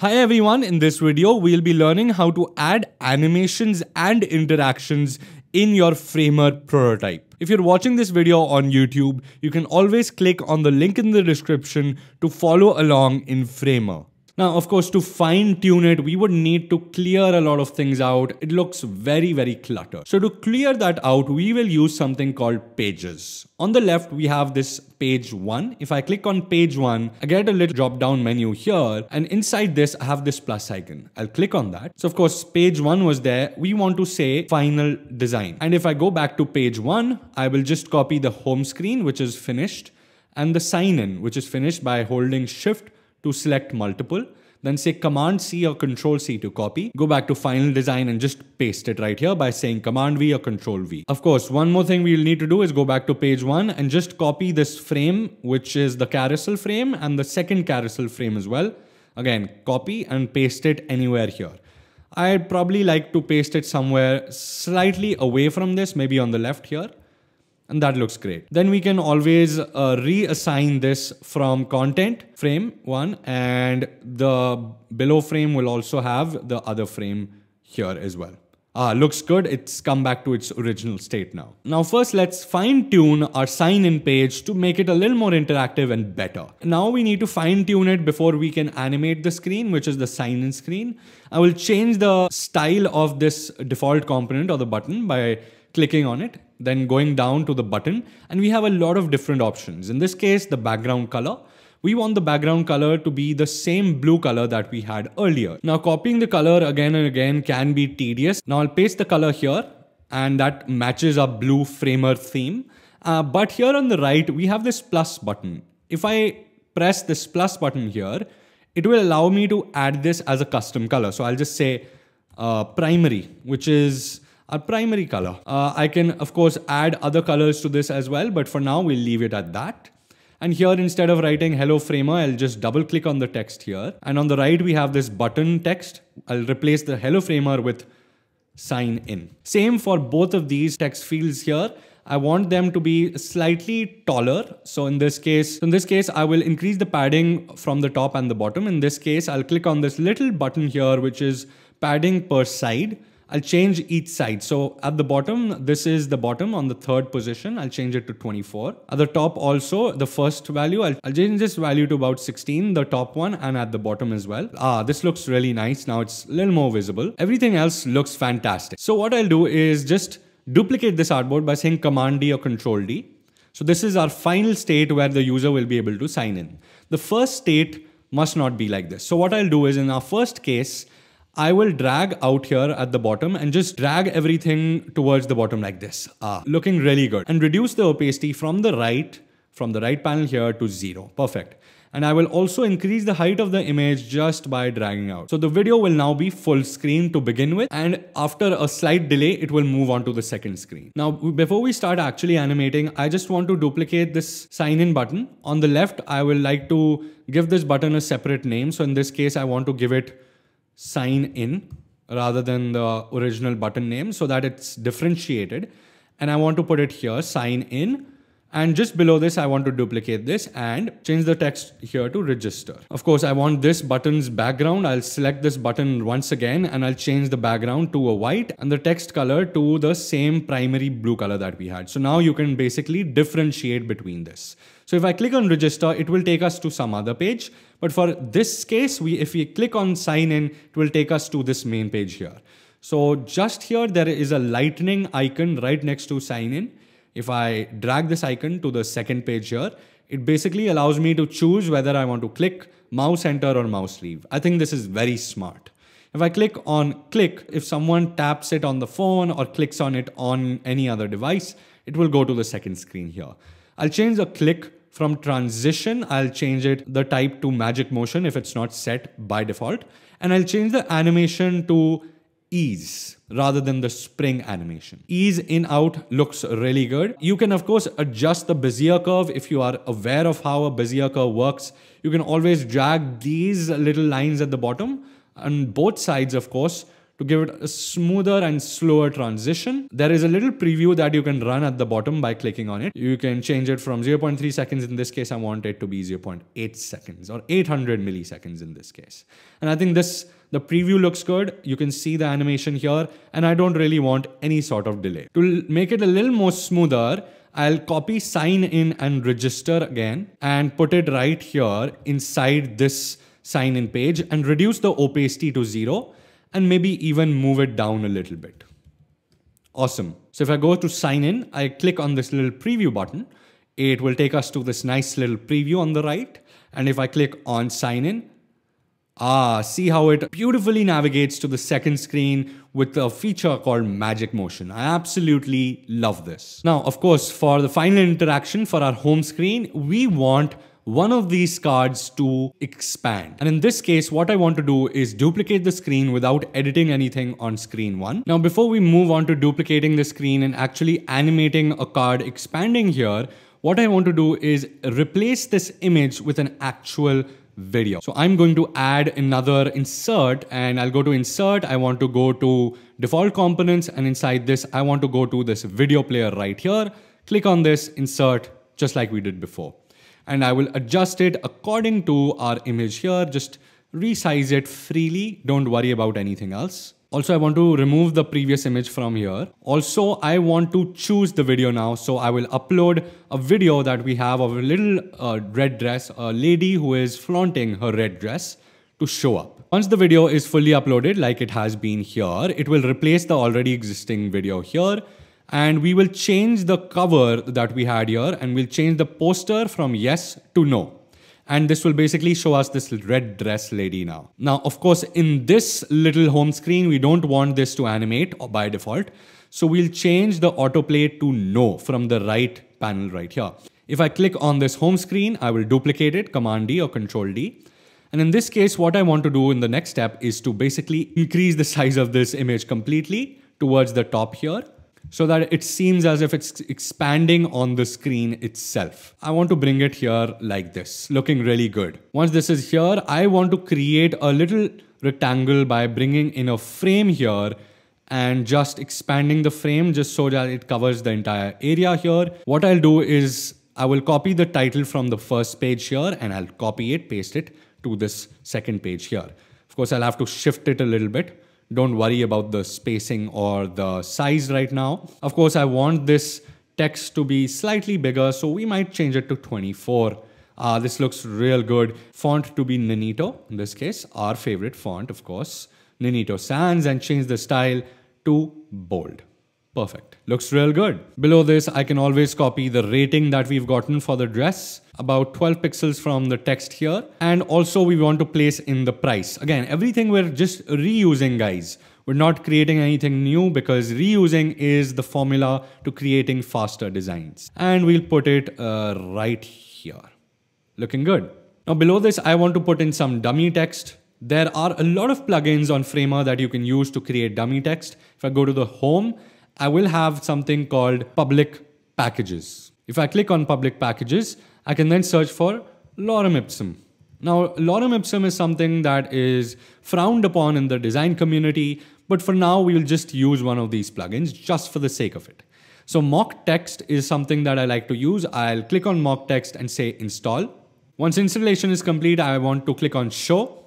Hi everyone, in this video we'll be learning how to add animations and interactions in your Framer prototype. If you're watching this video on YouTube, you can always click on the link in the description to follow along in Framer. Now, of course, to fine tune it, we would need to clear a lot of things out. It looks very, very cluttered. So to clear that out, we will use something called pages. On the left, we have this page one. If I click on page one, I get a little drop down menu here. And inside this, I have this plus icon. I'll click on that. So of course, page one was there. We want to say final design. And if I go back to page one, I will just copy the home screen, which is finished and the sign in, which is finished by holding shift to select multiple, then say command C or control C to copy, go back to final design and just paste it right here by saying command V or control V. Of course, one more thing we'll need to do is go back to page one and just copy this frame, which is the carousel frame and the second carousel frame as well. Again, copy and paste it anywhere here. I'd probably like to paste it somewhere slightly away from this, maybe on the left here and that looks great. Then we can always uh, reassign this from content frame one and the below frame will also have the other frame here as well. Ah, looks good. It's come back to its original state now. Now first let's fine tune our sign in page to make it a little more interactive and better. Now we need to fine tune it before we can animate the screen, which is the sign in screen. I will change the style of this default component or the button by clicking on it then going down to the button and we have a lot of different options. In this case, the background color. We want the background color to be the same blue color that we had earlier. Now copying the color again and again can be tedious. Now I'll paste the color here and that matches our blue framer theme. Uh, but here on the right, we have this plus button. If I press this plus button here, it will allow me to add this as a custom color. So I'll just say uh, primary, which is our primary color. Uh, I can of course add other colors to this as well, but for now we'll leave it at that. And here instead of writing hello framer, I'll just double click on the text here. And on the right, we have this button text. I'll replace the hello framer with sign in. Same for both of these text fields here. I want them to be slightly taller. So in this case, in this case, I will increase the padding from the top and the bottom. In this case, I'll click on this little button here, which is padding per side. I'll change each side. So at the bottom, this is the bottom on the third position. I'll change it to 24. At the top also, the first value, I'll, I'll change this value to about 16, the top one and at the bottom as well. Ah, this looks really nice. Now it's a little more visible. Everything else looks fantastic. So what I'll do is just duplicate this artboard by saying Command D or Control D. So this is our final state where the user will be able to sign in. The first state must not be like this. So what I'll do is in our first case, I will drag out here at the bottom and just drag everything towards the bottom like this. Ah, looking really good. And reduce the opacity from the right, from the right panel here to zero. Perfect. And I will also increase the height of the image just by dragging out. So the video will now be full screen to begin with. And after a slight delay, it will move on to the second screen. Now, before we start actually animating, I just want to duplicate this sign in button. On the left, I will like to give this button a separate name. So in this case, I want to give it sign in rather than the original button name so that it's differentiated. And I want to put it here, sign in. And just below this, I want to duplicate this and change the text here to register. Of course, I want this button's background. I'll select this button once again and I'll change the background to a white and the text color to the same primary blue color that we had. So now you can basically differentiate between this. So if I click on register, it will take us to some other page. But for this case, we if we click on sign in, it will take us to this main page here. So just here, there is a lightning icon right next to sign in. If I drag this icon to the second page here, it basically allows me to choose whether I want to click mouse enter or mouse leave. I think this is very smart. If I click on click, if someone taps it on the phone or clicks on it on any other device, it will go to the second screen here. I'll change the click from transition, I'll change it the type to magic motion if it's not set by default. And I'll change the animation to ease rather than the spring animation. Ease in out looks really good. You can of course adjust the Bezier curve if you are aware of how a Bezier curve works. You can always drag these little lines at the bottom on both sides of course to give it a smoother and slower transition. There is a little preview that you can run at the bottom by clicking on it. You can change it from 0.3 seconds. In this case, I want it to be 0.8 seconds or 800 milliseconds in this case. And I think this the preview looks good. You can see the animation here and I don't really want any sort of delay. To make it a little more smoother, I'll copy sign in and register again and put it right here inside this sign in page and reduce the opacity to zero and maybe even move it down a little bit. Awesome. So if I go to sign in, I click on this little preview button. It will take us to this nice little preview on the right. And if I click on sign in, ah, see how it beautifully navigates to the second screen with a feature called magic motion. I absolutely love this. Now, of course, for the final interaction for our home screen, we want one of these cards to expand. And in this case, what I want to do is duplicate the screen without editing anything on screen one. Now, before we move on to duplicating the screen and actually animating a card expanding here, what I want to do is replace this image with an actual video. So I'm going to add another insert and I'll go to insert. I want to go to default components and inside this, I want to go to this video player right here. Click on this, insert, just like we did before and I will adjust it according to our image here. Just resize it freely. Don't worry about anything else. Also, I want to remove the previous image from here. Also, I want to choose the video now. So I will upload a video that we have of a little uh, red dress, a lady who is flaunting her red dress to show up. Once the video is fully uploaded like it has been here, it will replace the already existing video here and we will change the cover that we had here and we'll change the poster from yes to no. And this will basically show us this red dress lady now. Now, of course, in this little home screen, we don't want this to animate by default. So we'll change the autoplay to no from the right panel right here. If I click on this home screen, I will duplicate it, Command D or Control D. And in this case, what I want to do in the next step is to basically increase the size of this image completely towards the top here so that it seems as if it's expanding on the screen itself. I want to bring it here like this, looking really good. Once this is here, I want to create a little rectangle by bringing in a frame here and just expanding the frame just so that it covers the entire area here. What I'll do is I will copy the title from the first page here and I'll copy it, paste it to this second page here. Of course, I'll have to shift it a little bit don't worry about the spacing or the size right now. Of course, I want this text to be slightly bigger, so we might change it to 24. Uh, this looks real good. Font to be Ninito, in this case, our favorite font, of course. Ninito Sans and change the style to bold. Perfect. Looks real good. Below this, I can always copy the rating that we've gotten for the dress, about 12 pixels from the text here. And also we want to place in the price. Again, everything we're just reusing, guys. We're not creating anything new because reusing is the formula to creating faster designs. And we'll put it uh, right here. Looking good. Now below this, I want to put in some dummy text. There are a lot of plugins on Framer that you can use to create dummy text. If I go to the home, I will have something called public packages. If I click on public packages, I can then search for lorem ipsum. Now, lorem ipsum is something that is frowned upon in the design community, but for now, we'll just use one of these plugins just for the sake of it. So mock text is something that I like to use. I'll click on mock text and say install. Once installation is complete, I want to click on show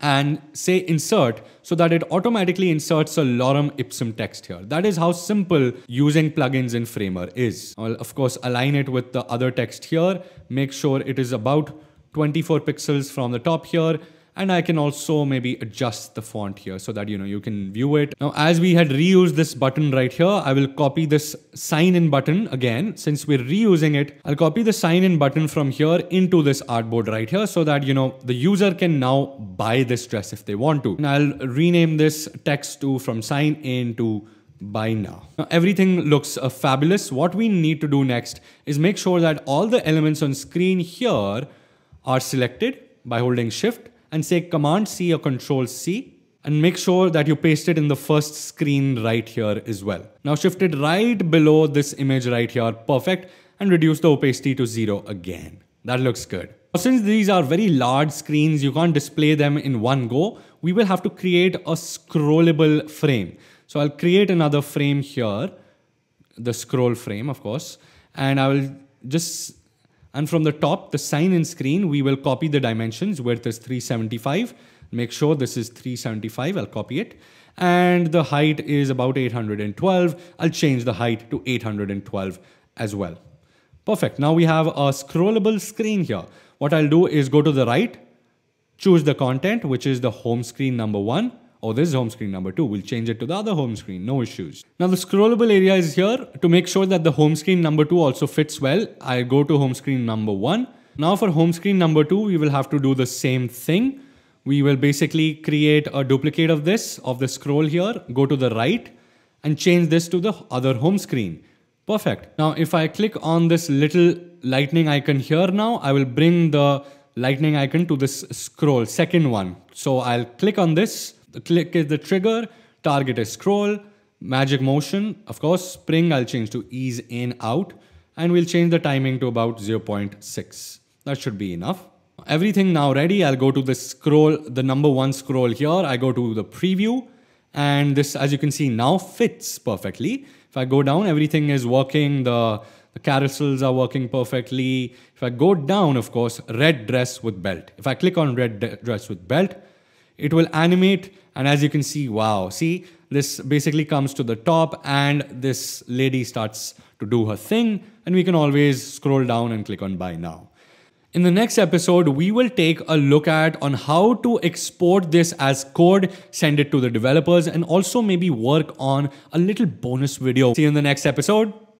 and say insert so that it automatically inserts a lorem ipsum text here. That is how simple using plugins in Framer is. I'll of course align it with the other text here, make sure it is about 24 pixels from the top here and I can also maybe adjust the font here so that you know you can view it. Now as we had reused this button right here, I will copy this sign in button again. Since we're reusing it, I'll copy the sign in button from here into this artboard right here so that you know the user can now buy this dress if they want to. And I'll rename this text to from sign in to by now. Now everything looks uh, fabulous. What we need to do next is make sure that all the elements on screen here are selected by holding shift and say Command C or Control C and make sure that you paste it in the first screen right here as well. Now shift it right below this image right here, perfect, and reduce the opacity to zero again. That looks good. Now, since these are very large screens, you can't display them in one go, we will have to create a scrollable frame. So I'll create another frame here, the scroll frame, of course, and I will just and from the top, the sign in screen, we will copy the dimensions. Width is 375. Make sure this is 375. I'll copy it. And the height is about 812. I'll change the height to 812 as well. Perfect. Now we have a scrollable screen here. What I'll do is go to the right, choose the content, which is the home screen number one or this home screen number 2. We'll change it to the other home screen, no issues. Now the scrollable area is here. To make sure that the home screen number 2 also fits well, I go to home screen number 1. Now for home screen number 2, we will have to do the same thing. We will basically create a duplicate of this, of the scroll here, go to the right and change this to the other home screen. Perfect. Now if I click on this little lightning icon here now, I will bring the lightning icon to this scroll, second one. So I'll click on this click is the trigger, target is scroll, magic motion, of course, spring I'll change to ease in out, and we'll change the timing to about 0.6. That should be enough. Everything now ready, I'll go to the scroll, the number one scroll here, I go to the preview, and this, as you can see now, fits perfectly. If I go down, everything is working, the, the carousels are working perfectly. If I go down, of course, red dress with belt. If I click on red dress with belt, it will animate and as you can see, wow, see, this basically comes to the top and this lady starts to do her thing and we can always scroll down and click on buy now. In the next episode, we will take a look at on how to export this as code, send it to the developers and also maybe work on a little bonus video. See you in the next episode.